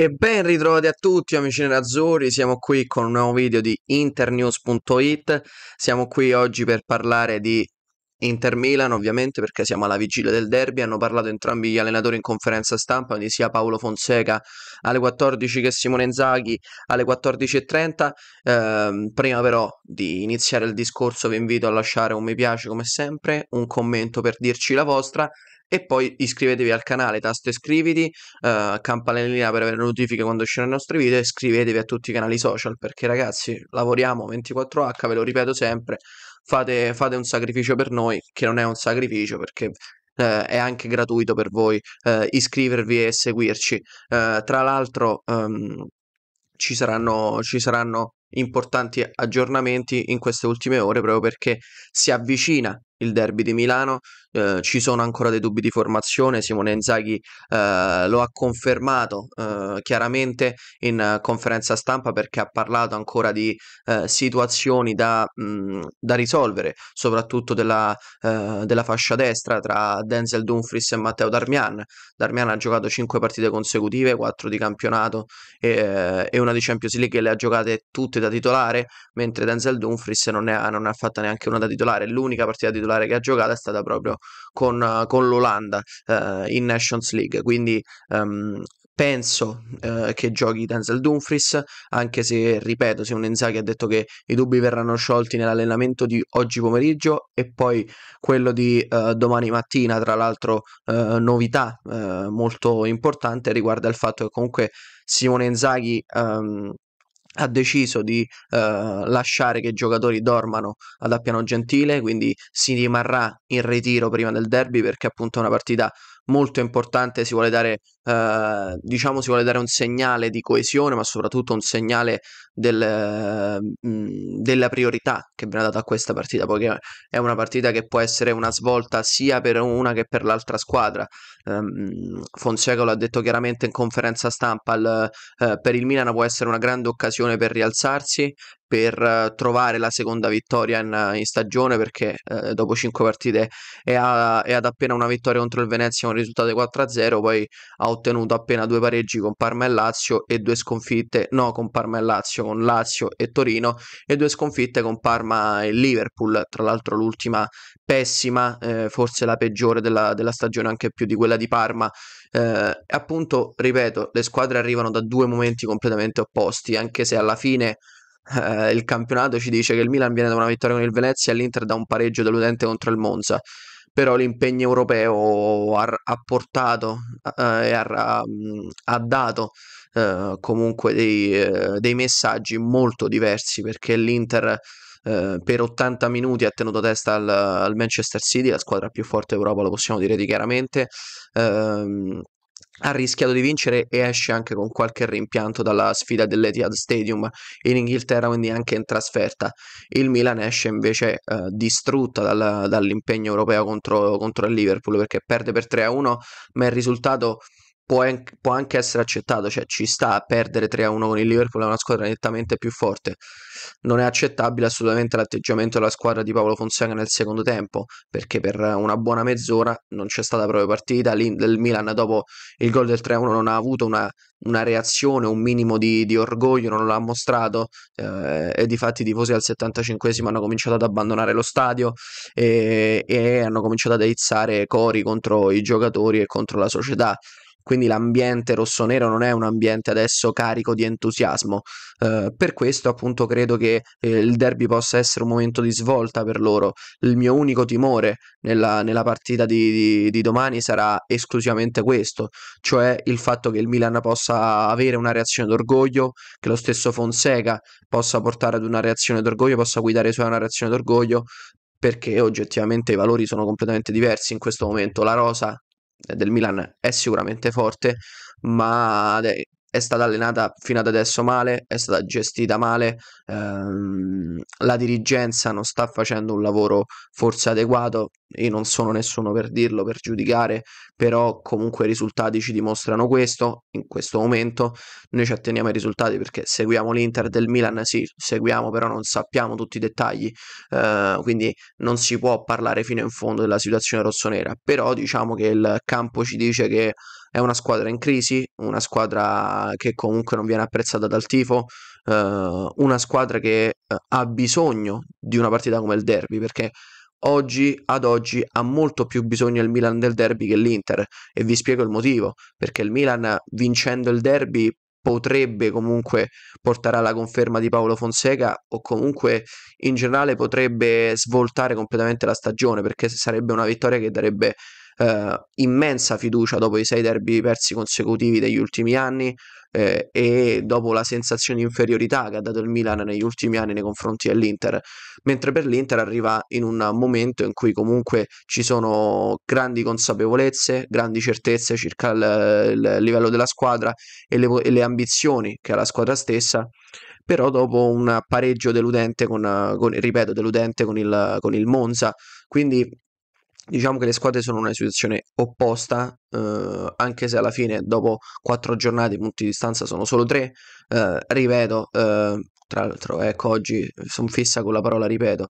E ben ritrovati a tutti amici nerazzurri, siamo qui con un nuovo video di internews.it, siamo qui oggi per parlare di Inter Milan ovviamente perché siamo alla vigilia del derby, hanno parlato entrambi gli allenatori in conferenza stampa, quindi sia Paolo Fonseca alle 14 che Simone Inzaghi alle 14.30. Eh, prima però di iniziare il discorso vi invito a lasciare un mi piace come sempre, un commento per dirci la vostra e poi iscrivetevi al canale, tasto iscriviti, eh, campanellina per avere notifiche quando usciranno i nostri video e iscrivetevi a tutti i canali social perché ragazzi lavoriamo 24h, ve lo ripeto sempre, fate, fate un sacrificio per noi che non è un sacrificio perché eh, è anche gratuito per voi eh, iscrivervi e seguirci. Eh, tra l'altro ehm, ci saranno, ci saranno importanti aggiornamenti in queste ultime ore proprio perché si avvicina il derby di Milano, eh, ci sono ancora dei dubbi di formazione, Simone Inzaghi eh, lo ha confermato eh, chiaramente in conferenza stampa perché ha parlato ancora di eh, situazioni da, mh, da, risolvere, soprattutto della, eh, della, fascia destra tra Denzel Dumfries e Matteo Darmian. Darmian ha giocato 5 partite consecutive, 4 di campionato e, eh, e una di Champions League che le ha giocate tutte da titolare, mentre Denzel Dumfries non ne ha, non ne ha fatta neanche una da titolare, l'unica partita da titolare titolare che ha giocato è stata proprio con, con l'Olanda eh, in Nations League. Quindi um, penso eh, che giochi Denzel Dumfries, anche se, ripeto, Simone Inzaghi ha detto che i dubbi verranno sciolti nell'allenamento di oggi pomeriggio e poi quello di eh, domani mattina, tra l'altro eh, novità eh, molto importante riguarda il fatto che comunque Simone Inzaghi ehm, ha deciso di uh, lasciare che i giocatori dormano ad Appiano Gentile, quindi si rimarrà in ritiro prima del derby perché appunto è una partita molto importante, si vuole dare, eh, diciamo, si vuole dare un segnale di coesione, ma soprattutto un segnale del, eh, della priorità che viene data a questa partita, poiché è una partita che può essere una svolta sia per una che per l'altra squadra. Um, Fonseca lo ha detto chiaramente in conferenza stampa, il, eh, per il Milano può essere una grande occasione occasione per rialzarsi, per eh, trovare la seconda vittoria in, in stagione perché eh, dopo 5 partite è, a, è, ad appena una vittoria contro il Venezia con risultato 4-0 poi ha ottenuto appena due pareggi con Parma e Lazio e due sconfitte no con Parma e Lazio con Lazio e Torino e due sconfitte con Parma e Liverpool tra l'altro l'ultima pessima eh, forse la peggiore della, della stagione anche più di quella di Parma eh, appunto, ripeto, le squadre arrivano da due momenti completamente opposti, anche se alla fine eh, il campionato ci dice che il Milan viene da una vittoria con il Venezia e l'Inter da un pareggio deludente contro il Monza. Però l'impegno europeo ha, ha portato eh, e ha, ha dato eh, comunque dei, eh, dei messaggi molto diversi perché l'Inter Ehm, per 80 minuti ha tenuto testa al, al, Manchester City, la squadra più forte d'Europa, lo possiamo dire di chiaramente. Ehm, ha rischiato di vincere e esce anche con qualche rimpianto dalla sfida dell'Etihad Stadium in Inghilterra, quindi anche in trasferta. Il Milan esce invece eh, distrutta dalla, dall'impegno europeo contro, contro, il Liverpool perché perde per 3-1, ma il risultato può, anche, può anche essere accettato, cioè ci sta a perdere 3-1 con il Liverpool, è una squadra nettamente più forte. Non è accettabile assolutamente l'atteggiamento della squadra di Paolo Fonseca nel secondo tempo, perché per una buona mezz'ora non c'è stata proprio partita, il Milan dopo il gol del 3-1 non ha avuto una, una reazione, un minimo di, di, orgoglio, non l'ha mostrato eh, e di fatti i tifosi al 75 hanno cominciato ad abbandonare lo stadio e, eh, e hanno cominciato ad aizzare cori contro i giocatori e contro la società quindi l'ambiente rossonero non è un ambiente adesso carico di entusiasmo. Eh, per questo appunto credo che eh, il derby possa essere un momento di svolta per loro. Il mio unico timore nella, nella partita di, di, di domani sarà esclusivamente questo, cioè il fatto che il Milan possa avere una reazione d'orgoglio, che lo stesso Fonseca possa portare ad una reazione d'orgoglio, possa guidare i suoi a una reazione d'orgoglio, perché oggettivamente i valori sono completamente diversi in questo momento. La rosa del Milan è sicuramente forte, ma è stata allenata fino ad adesso male, è stata gestita male, ehm, la dirigenza non sta facendo un lavoro forse adeguato, io non sono nessuno per dirlo, per giudicare, però comunque i risultati ci dimostrano questo, in questo momento noi ci atteniamo ai risultati perché seguiamo l'Inter del Milan, sì, seguiamo, però non sappiamo tutti i dettagli, eh, quindi non si può parlare fino in fondo della situazione rossonera, però diciamo che il campo ci dice che è una squadra in crisi, una squadra che comunque non viene apprezzata dal tifo, eh, una squadra che eh, ha bisogno di una partita come il derby perché oggi ad oggi ha molto più bisogno il Milan del derby che l'Inter e vi spiego il motivo, perché il Milan vincendo il derby potrebbe comunque portare alla conferma di Paolo Fonseca o comunque in generale potrebbe svoltare completamente la stagione perché sarebbe una vittoria che darebbe eh, immensa fiducia dopo i sei derby persi consecutivi degli ultimi anni eh, e dopo la sensazione di inferiorità che ha dato il Milan negli ultimi anni nei confronti dell'Inter, mentre per l'Inter arriva in un momento in cui comunque ci sono grandi consapevolezze, grandi certezze circa il, il livello della squadra e le, e le ambizioni che ha la squadra stessa però dopo un pareggio deludente con, con ripeto deludente con il, con il Monza quindi diciamo che le squadre sono in una situazione opposta, eh, anche se alla fine dopo quattro giornate i punti di distanza sono solo tre. Eh, ripeto, eh, tra l'altro, ecco, oggi sono fissa con la parola ripeto.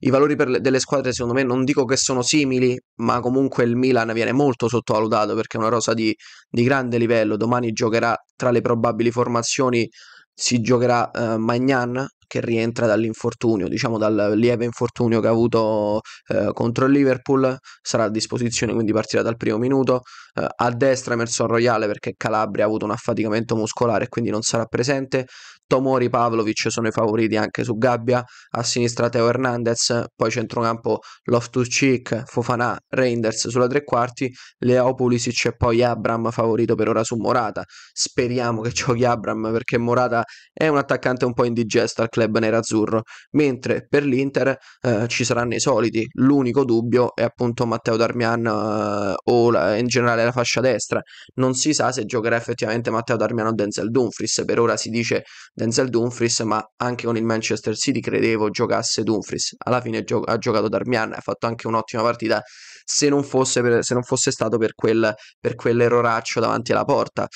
I valori le, delle squadre, secondo me, non dico che sono simili, ma comunque il Milan viene molto sottovalutato perché è una rosa di, di grande livello. Domani giocherà tra le probabili formazioni si giocherà eh, Magnan che rientra dall'infortunio, diciamo dal lieve infortunio che ha avuto eh, contro il Liverpool, sarà a disposizione quindi partirà dal primo minuto, eh, a destra Emerson Royale perché Calabria ha avuto un affaticamento muscolare e quindi non sarà presente, Tomori Pavlovic sono i favoriti anche su Gabbia, a sinistra Teo Hernandez, poi centrocampo Loftus Cheek, Fofana, Reinders sulla tre quarti, Leo Pulisic e poi Abram favorito per ora su Morata. Speriamo che giochi Abram perché Morata è un attaccante un po' indigesto al club club nerazzurro, mentre per l'Inter eh, ci saranno i soliti, l'unico dubbio è appunto Matteo Darmian eh, o la, in generale la fascia destra, non si sa se giocherà effettivamente Matteo Darmian o Denzel Dumfries, per ora si dice Denzel Dumfries, ma anche con il Manchester City credevo giocasse Dumfries, alla fine gio- ha giocato Darmian, ha fatto anche un'ottima partita se non fosse, per, se non fosse stato per, quel, per quell'eroraccio davanti alla porta.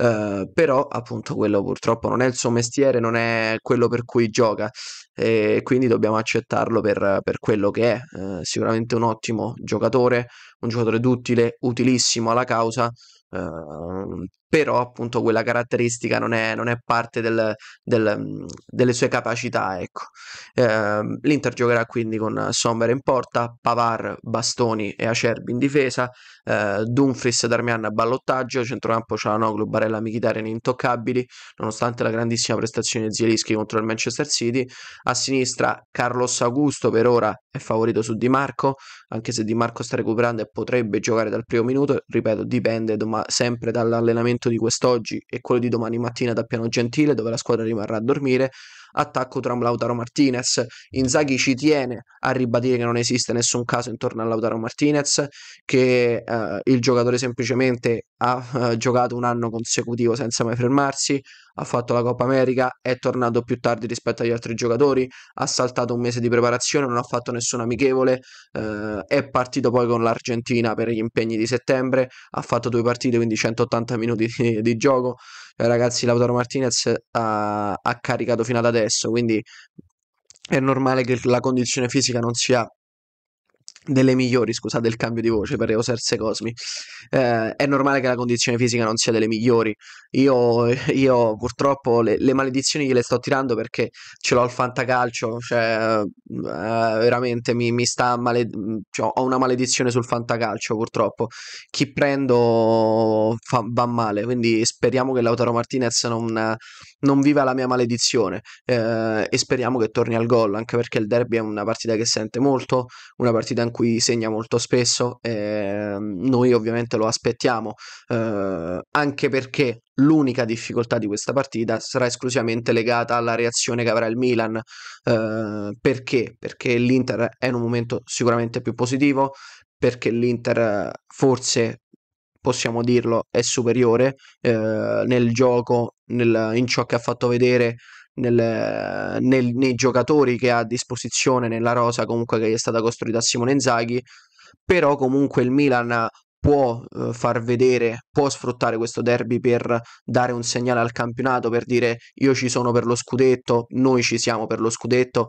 Uh, però appunto quello purtroppo non è il suo mestiere, non è quello per cui gioca e quindi dobbiamo accettarlo per, per quello che è. Eh, sicuramente un ottimo giocatore, un giocatore d'utile, utilissimo alla causa, eh, però appunto quella caratteristica non è, non è parte del, del, mm, delle sue capacità. Ecco. Eh, L'Inter giocherà quindi con Sommer in porta, Pavar, Bastoni e Acerbi in difesa, eh, Dumfries, Darmian a ballottaggio, centrocampo Cialanoglu, Barella, Mkhitaryan intoccabili, nonostante la grandissima prestazione di Zielinski contro il Manchester City. A sinistra Carlos Augusto per ora è favorito su Di Marco, anche se Di Marco sta recuperando e potrebbe giocare dal primo minuto, ripeto, dipende ma sempre dall'allenamento allenamento di quest'oggi e quello di domani mattina da Piano Gentile, dove la squadra rimarrà a dormire, attacco tra Lautaro Martinez. Inzaghi ci tiene a ribadire che non esiste nessun caso intorno a Lautaro Martinez, che eh, il giocatore semplicemente ha eh, giocato un anno consecutivo senza mai fermarsi, ha fatto la Coppa America, è tornato più tardi rispetto agli altri giocatori, ha saltato un mese di preparazione, non ha fatto nessun amichevole, eh, è partito poi con l'Argentina per gli impegni di settembre, ha fatto due partite, quindi 180 minuti di, di gioco ragazzi Lautaro Martinez eh, ha, ha caricato fino ad adesso, quindi è normale che la condizione fisica non sia delle migliori, scusate il cambio di voce per Oserse Cosmi, eh, è normale che la condizione fisica non sia delle migliori. Io, io purtroppo le, le, maledizioni gliele sto tirando perché ce l'ho al fantacalcio, cioè eh, veramente mi, mi sta male, cioè, ho una maledizione sul fantacalcio purtroppo. Chi prendo fa, va male, quindi speriamo che Lautaro Martinez non, non viva la mia maledizione eh, e speriamo che torni al gol, anche perché il derby è una partita che sente molto, una partita in cui cui segna molto spesso. Eh, noi ovviamente lo aspettiamo, eh, anche perché l'unica difficoltà di questa partita sarà esclusivamente legata alla reazione che avrà il Milan. Eh, perché? Perché l'Inter è in un momento sicuramente più positivo, perché l'Inter forse possiamo dirlo, è superiore eh, nel gioco, nel, in ciò che ha fatto vedere nel, nel, nei giocatori che ha a disposizione nella rosa comunque che è stata costruita a Simone Inzaghi però comunque il Milan può eh, far vedere, può sfruttare questo derby per dare un segnale al campionato, per dire io ci sono per lo scudetto, noi ci siamo per lo scudetto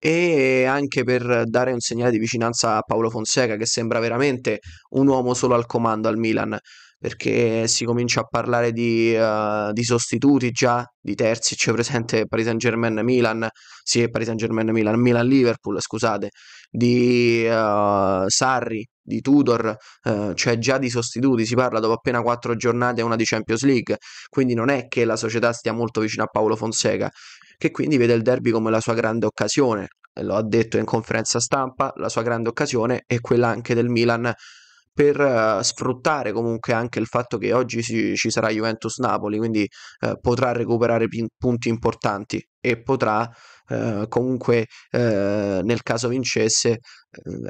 e anche per dare un segnale di vicinanza a Paolo Fonseca che sembra veramente un uomo solo al comando al Milan perché si comincia a parlare di, uh, di sostituti già, di terzi, c'è presente Paris Saint Germain Milan, sì Paris Saint Germain Milan, Milan Liverpool scusate, di uh, Sarri, di Tudor, uh, cioè già di sostituti, si parla dopo appena quattro giornate una di Champions League, quindi non è che la società stia molto vicina a Paolo Fonseca, che quindi vede il derby come la sua grande occasione, lo ha detto in conferenza stampa, la sua grande occasione è quella anche del Milan per eh, sfruttare comunque anche il fatto che oggi si, ci sarà Juventus-Napoli, quindi uh, potrà recuperare pin- punti importanti e potrà uh, comunque nel caso vincesse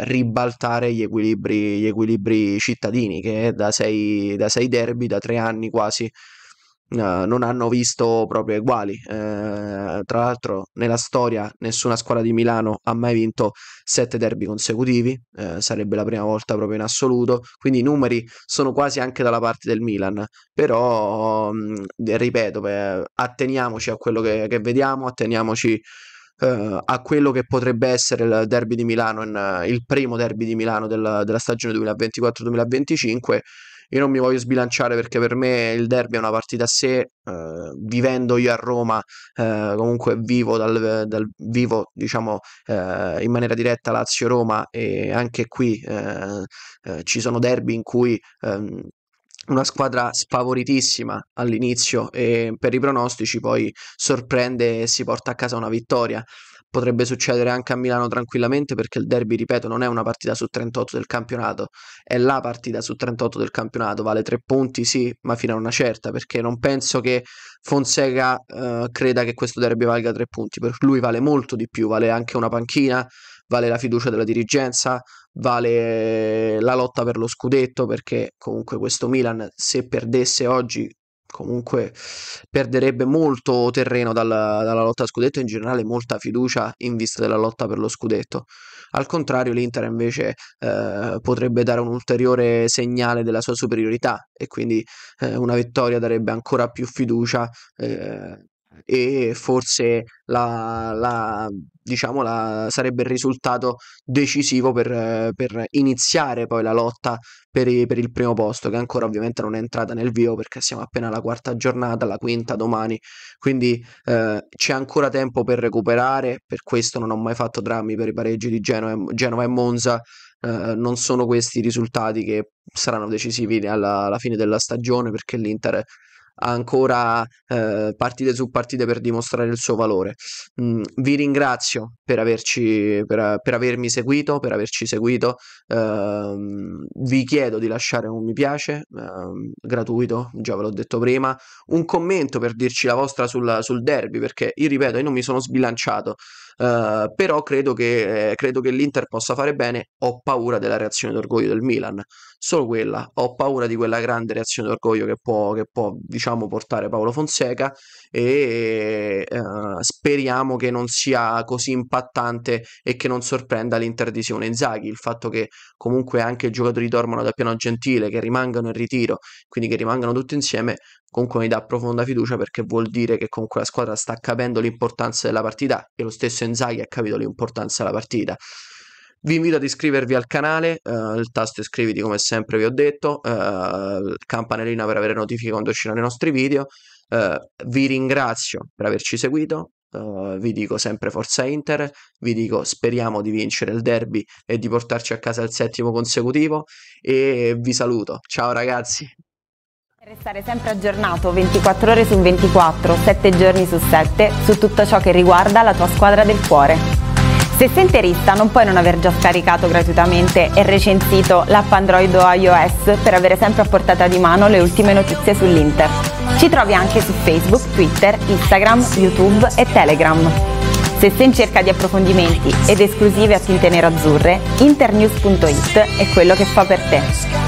ribaltare gli equilibri, gli equilibri cittadini che da sei, da sei derby, da tre anni quasi eh, non hanno visto proprio uguali. Uh, tra l'altro, nella storia, nessuna squadra di Milano ha mai vinto sette derby consecutivi, uh, sarebbe la prima volta proprio in assoluto. Quindi i numeri sono quasi anche dalla parte del Milan. Però, um, ripeto, beh, atteniamoci a quello che, che vediamo, atteniamoci. Uh, a quello che potrebbe essere il derby di Milano, in, uh, il primo derby di Milano del, della stagione 2024-2025 io non mi voglio sbilanciare perché per me il derby è una partita a sé, eh, vivendo io a Roma eh, comunque vivo, dal, dal vivo diciamo eh, in maniera diretta Lazio-Roma e anche qui eh, eh, ci sono derby in cui ehm, una squadra spavoritissima all'inizio e per i pronostici poi sorprende e si porta a casa una vittoria potrebbe succedere anche a Milano tranquillamente perché il derby, ripeto, non è una partita su 38 del campionato, è la partita su 38 del campionato, vale tre punti sì, ma fino a una certa perché non penso che Fonseca eh, creda che questo derby valga tre punti, per lui vale molto di più, vale anche una panchina, vale la fiducia della dirigenza, vale la lotta per lo scudetto perché comunque questo Milan se perdesse oggi comunque perderebbe molto terreno dalla, dalla lotta a scudetto e in generale molta fiducia in vista della lotta per lo scudetto. Al contrario, l'Inter invece eh, potrebbe dare un ulteriore segnale della sua superiorità e quindi eh, una vittoria darebbe ancora più fiducia eh, e forse la, la, diciamo la, sarebbe il risultato decisivo per, per iniziare poi la lotta per, i, per, il primo posto, che ancora ovviamente non è entrata nel vivo perché siamo appena alla quarta giornata, la quinta domani, quindi eh, c'è ancora tempo per recuperare, per questo non ho mai fatto drammi per i pareggi di Genova, Genova e Monza. Uh, non sono questi i risultati che saranno decisivi alla, alla, fine della stagione perché l'Inter È, ancora eh, partite su partite per dimostrare il suo valore. Mm, vi ringrazio per, averci, per, per, avermi seguito, per averci seguito. Uh, vi chiedo di lasciare un mi piace uh, gratuito, già ve l'ho detto prima, un commento per dirci la vostra sul, sul derby, perché io ripeto, io non mi sono sbilanciato. Eh, però credo che, eh, credo che l'Inter possa fare bene. Ho paura della reazione d'orgoglio del Milan, solo quella. Ho paura di quella grande reazione d'orgoglio che può, che può diciamo, portare Paolo Fonseca e uh, speriamo che non sia così impattante e che non sorprenda l'Inter di Simone Zaghi. Il fatto che comunque anche i giocatori dormano da piano gentile, che rimangano in ritiro, quindi che rimangano tutti insieme, comunque mi dà profonda fiducia perché vuol dire che comunque la squadra sta capendo l'importanza della partita e lo stesso Inzaghi ha capito l'importanza della partita. Vi invito ad iscrivervi al canale, uh, il tasto iscriviti come sempre vi ho detto, uh, campanellina per avere notifiche quando usciranno i nostri video. Uh, vi ringrazio per averci seguito, vi dico sempre forza Inter, vi dico speriamo di vincere il derby e di portarci a casa il settimo consecutivo e vi saluto. Ciao ragazzi! Restare sempre aggiornato 24 ore su 24, 7 giorni su 7 su tutto ciò che riguarda la tua squadra del cuore. Se sei interista non puoi non aver già scaricato gratuitamente e recensito l'app Android o iOS per avere sempre a portata di mano le ultime notizie sull'Inter. Ci trovi anche su Facebook, Twitter, Instagram, YouTube e Telegram. Se sei in cerca di approfondimenti ed esclusive a tinte azzurre, internews.it è quello che fa per te.